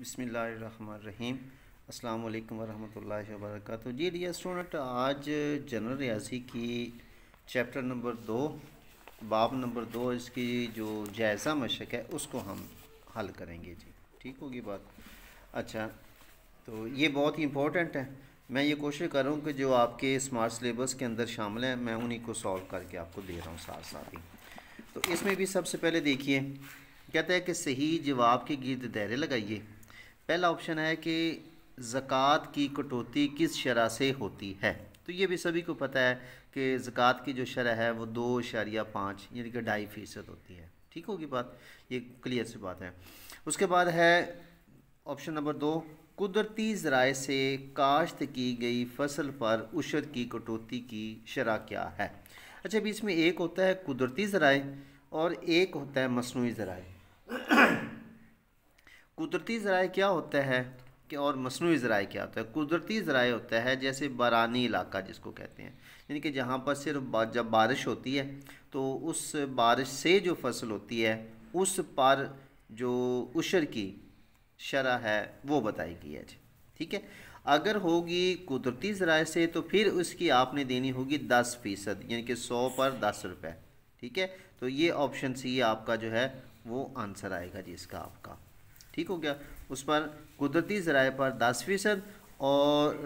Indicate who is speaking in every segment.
Speaker 1: बसमीम अल्लाम वरहमल वर्क जी डियर स्टूडेंट आज जनरल रियाजी की चैप्टर नंबर दो बाब नंबर दो इसकी जो जायज़ा मशक है उसको हम हल करेंगे जी ठीक होगी बात अच्छा तो ये बहुत ही इम्पोर्टेंट है मैं ये कोशिश कर रहा हूँ कि जो आपके स्मार्ट सिलेबस के अंदर शामिल हैं मैं उन्हीं को सॉल्व करके आपको दे रहा हूँ साथ साथ ही तो इसमें भी सबसे पहले देखिए कहता है कि सही जवाब के गिर्द दायरे लगाइए पहला ऑप्शन है कि ज़क़़त की कटौती किस शरह से होती है तो ये भी सभी को पता है कि ज़क़़त की जो शरह है वो दो इशारिया पाँच यानी कि ढाई फ़ीसद होती है ठीक होगी बात ये क्लियर सी बात है उसके बाद है ऑप्शन नंबर दो कुदरती ज़राए से काश्त की गई फसल पर उशर की कटौती की शरह क्या है अच्छा अभी इसमें एक होता है कुदरती ज़राए और एक होता है मसनू ज़राए कुदरती ज़रा क्या होता है कि और मसनू ज़रा क्या होता है कुदरती ज़रा होता है जैसे बारानी इलाका जिसको कहते हैं यानी कि जहाँ पर सिर्फ जब बारिश होती है तो उस बारिश से जो फसल होती है उस पर जो उशर की शरा है वो बताई गई है जी ठीक है अगर होगी कुदरती ज़रा से तो फिर उसकी आपने देनी होगी दस फ़ीसद यानी कि सौ पर दस रुपये ठीक है तो ये ऑप्शन सी आपका जो है वो आंसर आएगा जी इसका आपका ठीक हो गया उस पर कुदरती ज़राए पर दस फ़ीसद और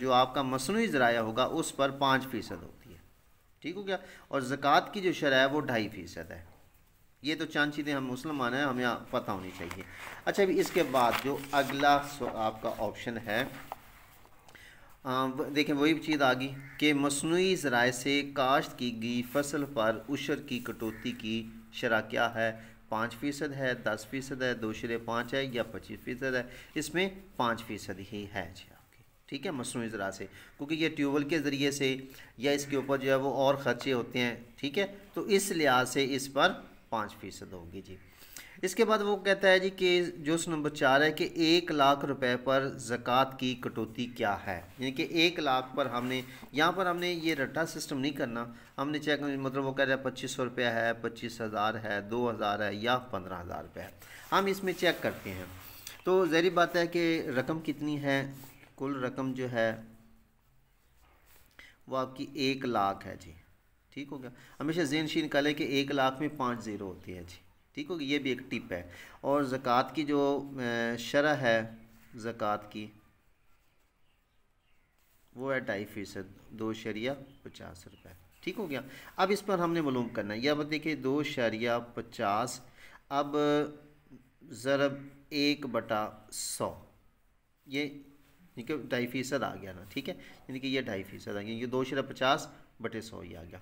Speaker 1: जो आपका मसनू ज़राया होगा उस पर पाँच फ़ीसद होती है ठीक हो गया और ज़क़़त की जो शरह है वो ढाई फ़ीसद है ये तो चांद चीज़ें हम मुसलमान हैं हमें पता होनी चाहिए अच्छा अभी इसके बाद जो अगला आपका ऑप्शन है देखें वही चीज़ आ गई कि मसनू ज़राए से काश्त की गई फसल पर उशर की कटौती की शरह क्या है पाँच फ़ीसद है दस फ़ीसद है दूसरे पाँच है या पच्चीस फ़ीसद है इसमें पाँच फ़ीसद ही है जी आपकी ठीक है मसनू ज़रा से क्योंकि ये ट्यूबवेल के ज़रिए से या इसके ऊपर जो है वो और ख़र्चे होते हैं ठीक है तो इस लिहाज से इस पर पाँच फ़ीसद होगी जी इसके बाद वो कहता है जी कि जो नंबर चार है कि एक लाख रुपए पर ज़क़़त की कटौती क्या है यानी कि एक लाख पर हमने यहाँ पर हमने ये रट्टा सिस्टम नहीं करना हमने चेक मतलब वो कह रहा है पच्चीस सौ रुपया है पच्चीस हज़ार है दो हज़ार है या पंद्रह हज़ार रुपये है हम इसमें चेक करते हैं तो जहरी बात है कि रकम कितनी है कुल रकम जो है वो आपकी एक लाख है जी ठीक हो गया हमेशा जेन शीन कल है कि एक लाख में पाँच ज़ीरो होती है जी ठीक होगी ये भी एक टिप है और ज़क़़त की जो शरह है ज़क़़त की वो है ढाई फ़ीसद दो शरिया पचास रुपये ठीक हो गया अब इस पर हमने मालूम करना है यह अब देखिए दो शरिया पचास अब ज़रब एक बटा सौ ये ढाई फ़ीसद आ गया ना ठीक है यानी कि ये ढाई फ़ीसद आ गया ये दो शरा पचास बटे सौ ये आ गया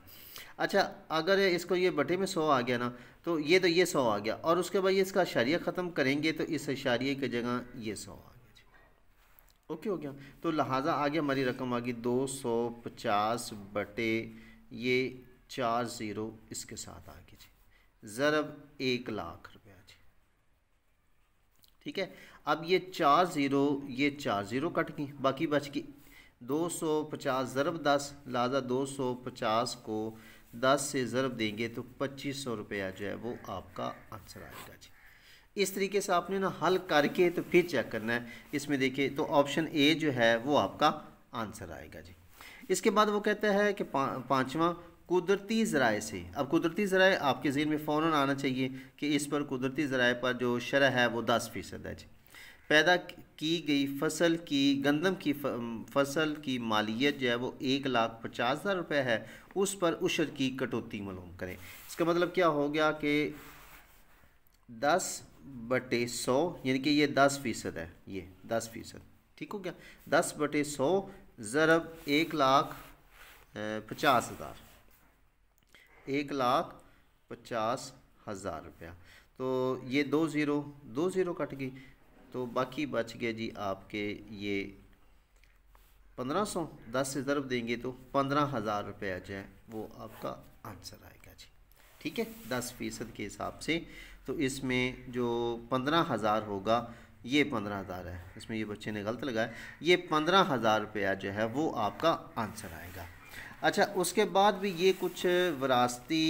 Speaker 1: अच्छा अगर इसको ये बटे में सौ आ गया ना तो ये तो ये सौ आ गया और उसके बाद ये इसका अशारिया ख़त्म करेंगे तो इस इशारिये की जगह ये सौ आ गया जी ओके हो गया तो लिहाजा आ गया हमारी रकम आ गई दो सौ पचास बटे ये चार ज़ीरो इसके साथ आ गई जी ज़रब एक लाख रुपया जी ठीक है अब ये चार ज़ीरो ये चार ज़ीरो कट गई बाकी बच गई दो सौ पचास ज़रब दस लिहाजा दो सौ पचास को दस से ज़रब देंगे तो पच्चीस सौ रुपया जो है वो आपका आंसर आएगा जी इस तरीके से आपने ना हल करके तो फिर चेक करना है इसमें देखिए तो ऑप्शन ए जो है वो आपका आंसर आएगा जी इसके बाद वो कहता है कि पा, पाँचवा कुदरती ज़राए से अब कुदरती ज़राए आपके जहन में फ़ौर आना चाहिए कि इस पर कुदरती ज़राए पर जो शरह है वो दस फ़ीसद है जी पैदा की गई फसल की गंदम की फसल की मालियत जो है वो एक लाख पचास हज़ार रुपये है उस पर उशर की कटौती मालूम करें इसका मतलब क्या हो गया कि दस बटे सौ यानी कि ये दस फ़ीसद है ये दस फ़ीसद ठीक हो गया दस बटे सौ ज़रब एक लाख पचास हज़ार एक लाख पचास हज़ार रुपया तो ये दो ज़ीरो दो ज़ीरो कट गई तो बाकी बच गया जी आपके ये पंद्रह सौ दस से ज़रब देंगे तो पंद्रह हज़ार रुपया जो है वो आपका आंसर आएगा जी ठीक है दस फीसद के हिसाब से तो इसमें जो पंद्रह हज़ार होगा ये पंद्रह हज़ार है इसमें ये बच्चे ने गलत लगाया ये पंद्रह हज़ार रुपया जो है वो आपका आंसर आएगा अच्छा उसके बाद भी ये कुछ वरासती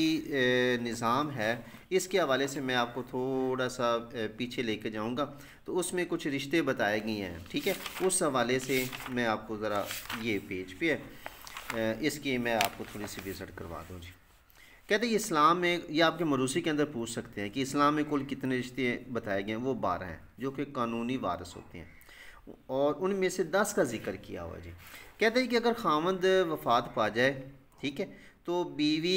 Speaker 1: निज़ाम है इसके हवाले से मैं आपको थोड़ा सा पीछे लेके जाऊंगा तो उसमें कुछ रिश्ते बताए गए हैं ठीक है उस हवाले से मैं आपको ज़रा ये पेज पे है इसकी मैं आपको थोड़ी सी विज़िट करवा दूँ जी कहते हैं इस्लाम में ये आपके मरूसी के अंदर पूछ सकते हैं कि इस्लाम में कुल कितने रिश्ते बताए गए हैं वो बारह हैं जो कि कानूनी वारस होते हैं और उनमें से दस का जिक्र किया हुआ जी कहते हैं कि अगर खामद वफात पा जाए ठीक है तो बीवी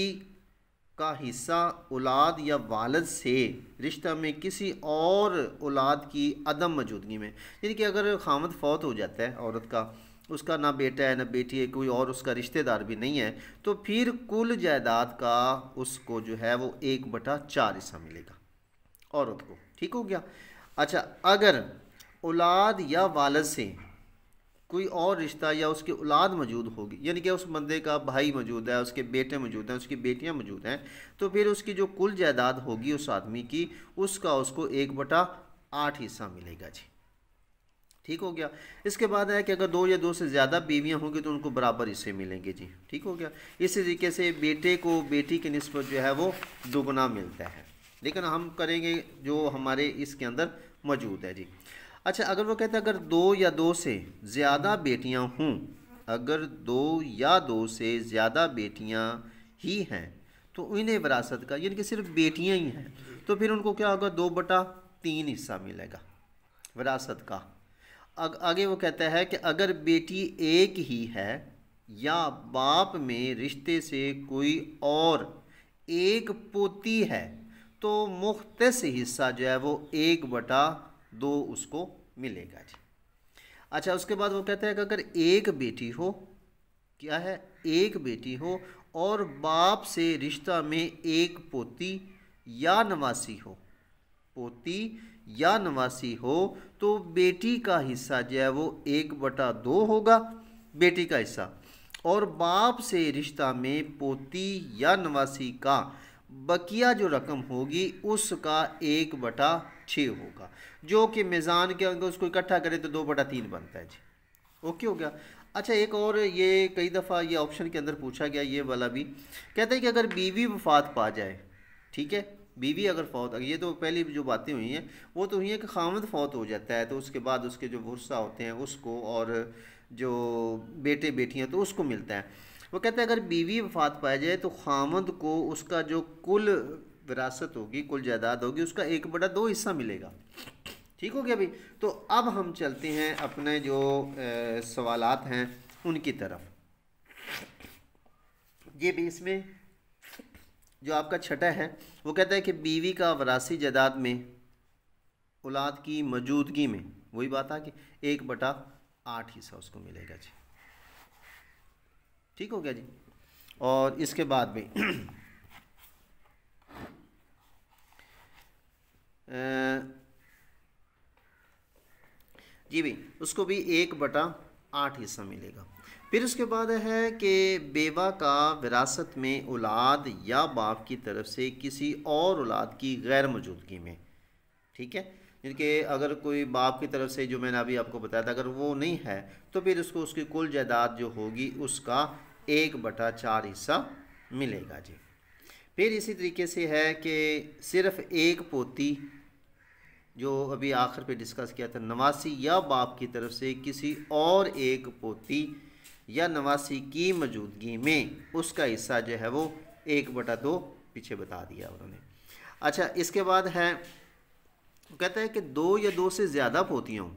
Speaker 1: का हिस्सा औलाद या वालद से रिश्ता में किसी और औलाद की अदम मौजूदगी में यानी कि अगर खामद फौत हो जाता है औरत का उसका ना बेटा है ना बेटी है कोई और उसका रिश्तेदार भी नहीं है तो फिर कुल जायदाद का उसको जो है वो एक बटा चार हिस्सा मिलेगा औरत को ठीक हो गया अच्छा अगर औलाद या वालद से कोई और रिश्ता या उसकी औलाद मौजूद होगी यानी कि उस बंदे का भाई मौजूद है उसके बेटे मौजूद हैं उसकी बेटियां मौजूद हैं तो फिर उसकी जो कुल जायदाद होगी उस आदमी की उसका उसको एक बटा आठ हिस्सा मिलेगा जी ठीक हो गया इसके बाद है कि अगर दो या दो से ज़्यादा बीवियां होंगी तो उनको बराबर हिस्से मिलेंगे जी ठीक हो गया इसी तरीके से बेटे को बेटी की नस्बत जो है वो दोगुना मिलता है लेकिन हम करेंगे जो हमारे इसके अंदर मौजूद है जी अच्छा अगर वो कहते हैं अगर दो या दो से ज़्यादा बेटियां हों अगर दो या दो से ज़्यादा बेटियां ही हैं तो इन्हें विरासत का यानी कि सिर्फ बेटियां ही हैं तो फिर उनको क्या होगा दो बटा तीन हिस्सा मिलेगा विरासत का अग, आगे वो कहता है कि अगर बेटी एक ही है या बाप में रिश्ते से कोई और एक पोती है तो मुख्त हिस्सा जो है वो एक बटा दो उसको मिलेगा जी अच्छा उसके बाद वो कहते हैं कि अगर एक बेटी हो क्या है एक बेटी हो और बाप से रिश्ता में एक पोती या नवासी हो पोती या नवासी हो तो बेटी का हिस्सा जो है वो एक बटा दो होगा बेटी का हिस्सा और बाप से रिश्ता में पोती या नवासी का बकिया जो रकम होगी उसका एक बटा छ होगा जो कि मेज़ान के अंदर उसको इकट्ठा करें तो दो बटा तीन बनता है जी ओके हो गया अच्छा एक और ये कई दफ़ा ये ऑप्शन के अंदर पूछा गया ये वाला भी कहते हैं कि अगर बीवी वफात पा जाए ठीक है बीवी अगर फौत ये तो पहली जो बातें हुई हैं वो तो हुई हैं कि खामद फौत हो जाता है तो उसके बाद उसके जो वर्षा होते हैं उसको और जो बेटे बेटियाँ तो उसको मिलता है वो कहते हैं अगर बीवी वफात पाए जाए तो खामद को उसका जो कुल विरासत होगी कुल जायदाद होगी उसका एक बड़ा दो हिस्सा मिलेगा ठीक हो गया भाई तो अब हम चलते हैं अपने जो सवाल हैं उनकी तरफ ये भी इसमें जो आपका छठा है वो कहता है कि बीवी का वरासी जायदाद में औलाद की मौजूदगी में वही बात आ कि एक बटा आठ हिस्सा उसको मिलेगा जी ठीक हो गया जी और इसके बाद भी जी भाई उसको भी एक बटा आठ हिस्सा मिलेगा फिर उसके बाद है कि बेवा का विरासत में औलाद या बाप की तरफ से किसी और औलाद की गैर मौजूदगी में ठीक है क्योंकि अगर कोई बाप की तरफ से जो मैंने अभी आपको बताया था अगर वो नहीं है तो फिर उसको उसकी कुल जायदाद जो होगी उसका एक बटा चार हिस्सा मिलेगा जी फिर इसी तरीके से है कि सिर्फ एक पोती जो अभी आखिर पे डिस्कस किया था नवासी या बाप की तरफ से किसी और एक पोती या नवासी की मौजूदगी में उसका हिस्सा जो है वो एक बटा दो पीछे बता दिया उन्होंने अच्छा इसके बाद है कहता है कि दो या दो से ज़्यादा पोतियों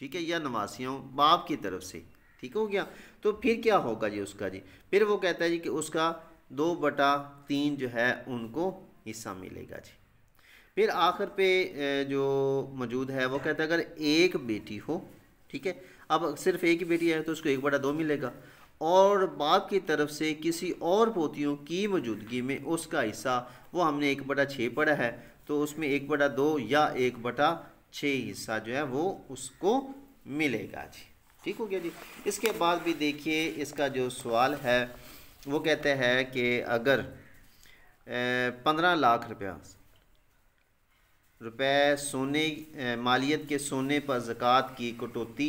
Speaker 1: ठीक है या नवासियों बाप की तरफ से ठीक हो गया तो फिर क्या होगा जी उसका जी फिर वो कहता है जी कि उसका दो बटा तीन जो है उनको हिस्सा मिलेगा जी फिर आखिर पे जो मौजूद है वो कहता है अगर एक बेटी हो ठीक है अब सिर्फ एक ही बेटी है तो उसको एक बटा दो मिलेगा और बाप की तरफ से किसी और पोतियों की मौजूदगी में उसका हिस्सा वो हमने एक बटा छः पढ़ा है तो उसमें एक बटा दो या एक बटा छः हिस्सा जो है वो उसको मिलेगा जी ठीक हो गया जी इसके बाद भी देखिए इसका जो सवाल है वो कहते हैं कि अगर पंद्रह लाख रुपया रुपए सोने मालियत के सोने पर ज़क़़त की कटौती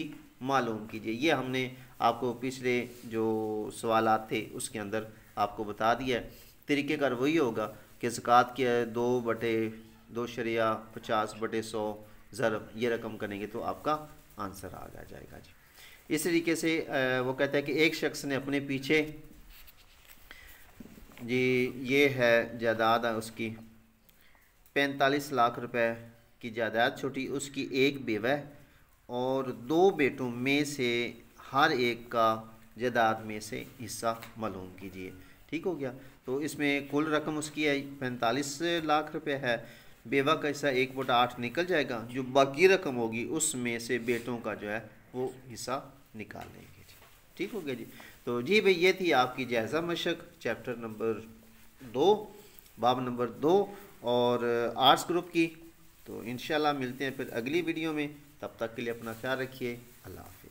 Speaker 1: मालूम कीजिए ये हमने आपको पिछले जो सवाल थे उसके अंदर आपको बता दिया है का वही होगा कि ज़क़़त के दो बटे दो शरिया पचास बटे सौ ज़रब ये रकम करेंगे तो आपका आंसर आ जाएगा जी इस तरीके से वो कहता है कि एक शख्स ने अपने पीछे जी ये है जायदाद उसकी पैंतालीस लाख रुपए की जायदाद छोटी उसकी एक बेवा और दो बेटों में से हर एक का जायदाद में से हिस्सा मालूम कीजिए ठीक हो गया तो इसमें कुल रकम उसकी है पैंतालीस लाख रुपए है बेवा का हिस्सा एक बोटा आठ निकल जाएगा जो बाकी रकम होगी उसमें से बेटों का जो है वो हिस्सा निकाल लेंगे जी ठीक हो गया जी तो जी भाई ये थी आपकी जैज़ा मशक चैप्टर नंबर दो बाब नंबर दो और आर्ट्स ग्रुप की तो इन मिलते हैं फिर अगली वीडियो में तब तक के लिए अपना ख्याल रखिए अल्लाह